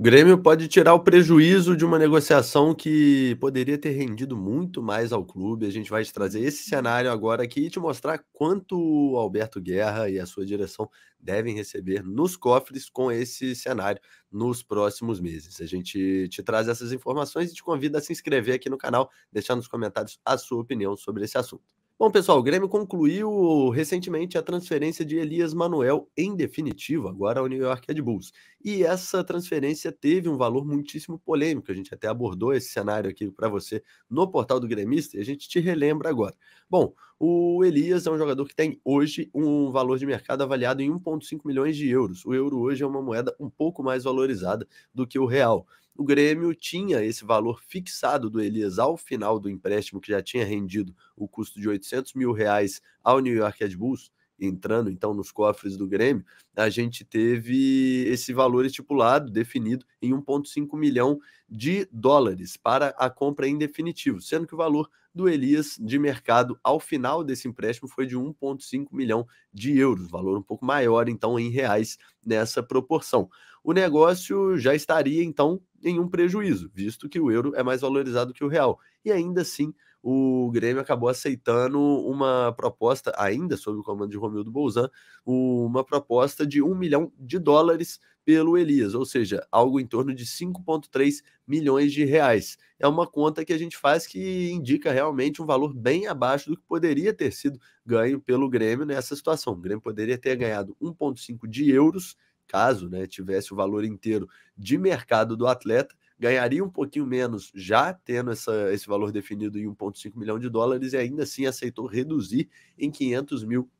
O Grêmio pode tirar o prejuízo de uma negociação que poderia ter rendido muito mais ao clube. A gente vai te trazer esse cenário agora aqui e te mostrar quanto o Alberto Guerra e a sua direção devem receber nos cofres com esse cenário nos próximos meses. A gente te traz essas informações e te convida a se inscrever aqui no canal, deixar nos comentários a sua opinião sobre esse assunto. Bom, pessoal, o Grêmio concluiu recentemente a transferência de Elias Manuel em definitivo, agora ao New York Red Bulls. E essa transferência teve um valor muitíssimo polêmico. A gente até abordou esse cenário aqui para você no portal do Gremista e a gente te relembra agora. Bom, o Elias é um jogador que tem hoje um valor de mercado avaliado em 1,5 milhões de euros. O euro hoje é uma moeda um pouco mais valorizada do que o real o Grêmio tinha esse valor fixado do Elias ao final do empréstimo, que já tinha rendido o custo de 800 mil reais ao New York Red Bulls, entrando então nos cofres do Grêmio, a gente teve esse valor estipulado, definido em 1,5 milhão de dólares para a compra em definitivo, sendo que o valor do Elias de mercado ao final desse empréstimo foi de 1,5 milhão de euros, valor um pouco maior então em reais nessa proporção. O negócio já estaria então em um prejuízo, visto que o euro é mais valorizado que o real. E ainda assim, o Grêmio acabou aceitando uma proposta, ainda sob o comando de Romildo Bolzan, uma proposta de um milhão de dólares pelo Elias, ou seja, algo em torno de 5,3 milhões de reais. É uma conta que a gente faz que indica realmente um valor bem abaixo do que poderia ter sido ganho pelo Grêmio nessa situação. O Grêmio poderia ter ganhado 1,5 de euros caso né, tivesse o valor inteiro de mercado do atleta, ganharia um pouquinho menos, já tendo essa, esse valor definido em 1,5 milhão de dólares, e ainda assim aceitou reduzir em 500 mil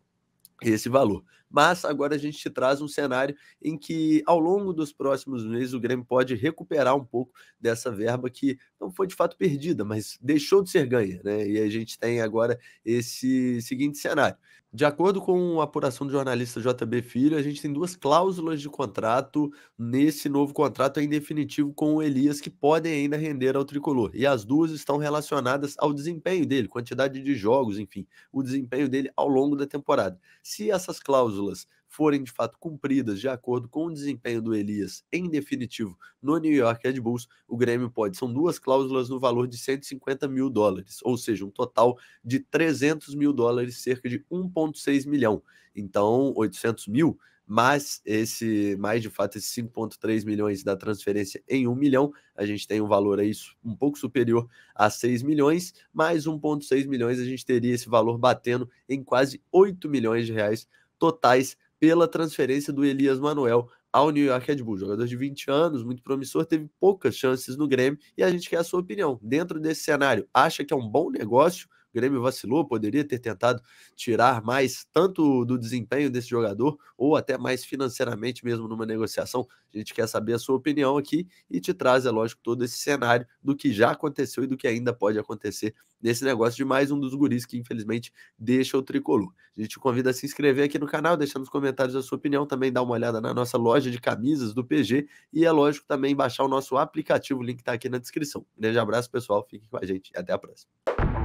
esse valor mas agora a gente te traz um cenário em que ao longo dos próximos meses o Grêmio pode recuperar um pouco dessa verba que não foi de fato perdida, mas deixou de ser ganha, né? E a gente tem agora esse seguinte cenário. De acordo com a apuração do jornalista JB Filho, a gente tem duas cláusulas de contrato nesse novo contrato em definitivo com o Elias que podem ainda render ao tricolor. E as duas estão relacionadas ao desempenho dele, quantidade de jogos, enfim, o desempenho dele ao longo da temporada. Se essas cláusulas cláusulas forem de fato cumpridas de acordo com o desempenho do Elias em definitivo no New York Red Bulls, o Grêmio pode. São duas cláusulas no valor de 150 mil dólares, ou seja, um total de 300 mil dólares, cerca de 1,6 milhão. Então, 800 mil mas esse mais de fato esses 5.3 milhões da transferência em 1 milhão, a gente tem um valor aí um pouco superior a 6 milhões, mais 1.6 milhões a gente teria esse valor batendo em quase 8 milhões de reais totais pela transferência do Elias Manuel ao New York Red Bull. Jogador de 20 anos, muito promissor, teve poucas chances no Grêmio e a gente quer a sua opinião. Dentro desse cenário, acha que é um bom negócio o Grêmio vacilou, poderia ter tentado tirar mais tanto do desempenho desse jogador ou até mais financeiramente mesmo numa negociação. A gente quer saber a sua opinião aqui e te traz, é lógico, todo esse cenário do que já aconteceu e do que ainda pode acontecer nesse negócio de mais um dos guris que infelizmente deixa o tricolor. A gente te convida a se inscrever aqui no canal, deixar nos comentários a sua opinião, também dar uma olhada na nossa loja de camisas do PG e é lógico também baixar o nosso aplicativo, o link está aqui na descrição. Um grande abraço, pessoal, fiquem com a gente e até a próxima.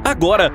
Agora